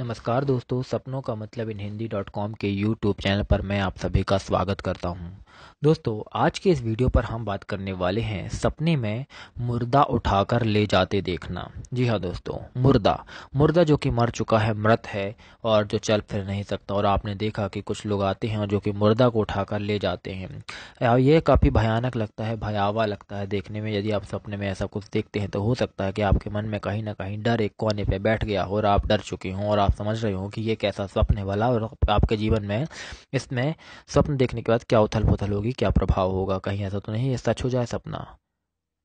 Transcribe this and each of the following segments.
नमस्कार दोस्तों सपनों का मतलब इन हिंदी डॉट कॉम के यूट्यूब चैनल पर मैं आप सभी का स्वागत करता हूँ दोस्तों आज के इस वीडियो पर हम बात करने वाले हैं सपने में मुर्दा उठाकर ले जाते देखना जी हाँ दोस्तों मुर्दा मुर्दा जो कि मर चुका है मृत है और जो चल फिर नहीं सकता और आपने देखा कि कुछ लोग आते हैं और जो कि मुर्दा को उठाकर ले जाते हैं ये काफ़ी भयानक लगता है भयावह लगता है देखने में यदि आप सपने में ऐसा कुछ देखते हैं तो हो सकता है कि आपके मन में कहीं ना कहीं डर एक कोने पर बैठ गया हो और आप डर चुके हों और आप समझ रहे हो कि ये कैसा स्वप्न है वाला और आपके जीवन में इसमें स्वप्न देखने के बाद क्या उथल पुथल कथल होगी क्या प्रभाव होगा कहीं ऐसा तो नहीं सच हो जाए सपना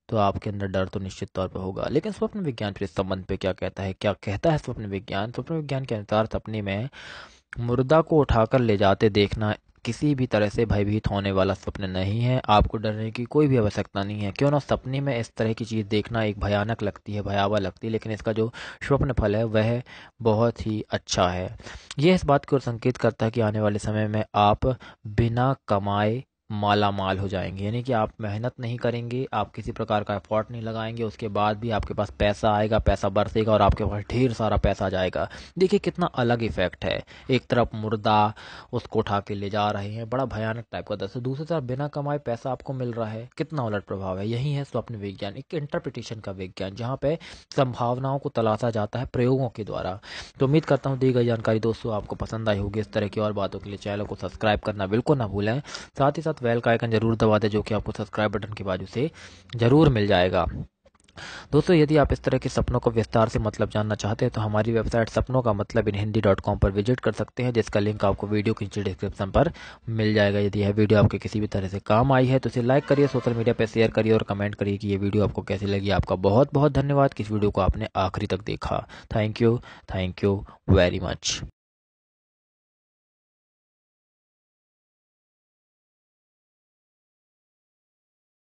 तो आपके अंदर डर तो निश्चित तौर पर होगा लेकिन स्वप्न विज्ञान फिर इस संबंध पे क्या कहता है क्या कहता है स्वप्न विज्ञान स्वप्न विज्ञान के अनुसार सपने में मुर्दा को उठाकर ले जाते देखना किसी भी तरह से भयभीत होने वाला स्वप्न नहीं है आपको डरने की कोई भी आवश्यकता नहीं है क्यों ना सपने में इस तरह की चीज़ देखना एक भयानक लगती है भयावह लगती है लेकिन इसका जो स्वप्न फल है वह बहुत ही अच्छा है यह इस बात को संकेत करता है कि आने वाले समय में आप बिना कमाए माला माल हो जाएंगे यानी कि आप मेहनत नहीं करेंगे आप किसी प्रकार का एफर्ट नहीं लगाएंगे उसके बाद भी आपके पास पैसा आएगा पैसा बरसेगा और आपके पास ढेर सारा पैसा आ जाएगा देखिए कितना अलग इफेक्ट है एक तरफ मुर्दा उसको उठा के ले जा रहे हैं बड़ा भयानक टाइप का दस दूसरी तरफ बिना कमाए पैसा आपको मिल रहा है कितना उलट प्रभाव है यही है स्वप्न विज्ञान एक इंटरप्रिटेशन का विज्ञान जहाँ पे संभावनाओं को तलाशा जाता है प्रयोगों के द्वारा तो उम्मीद करता हूँ दी गई जानकारी दोस्तों आपको पसंद आई होगी इस तरह की और बातों के लिए चैनल को सब्सक्राइब करना बिल्कुल ना भूलें साथ ही साथ साथ वेल का आइकन जरूर दबा दें जो कि आपको सब्सक्राइब बटन के बाजू से जरूर मिल जाएगा दोस्तों यदि आप इस तरह के सपनों को विस्तार से मतलब जानना चाहते हैं तो हमारी वेबसाइट सपनों का मतलब इन हिंदी डॉट कॉम पर विजिट कर सकते हैं जिसका लिंक आपको वीडियो के नीचे डिस्क्रिप्शन पर मिल जाएगा यदि यह वीडियो आपके किसी भी तरह से काम आई है तो इसे लाइक करिए सोशल मीडिया पर शेयर करिए और कमेंट करिए कि यह वीडियो आपको कैसी लगी आपका बहुत बहुत धन्यवाद किस वीडियो को आपने आखिरी तक देखा thank you thank you very much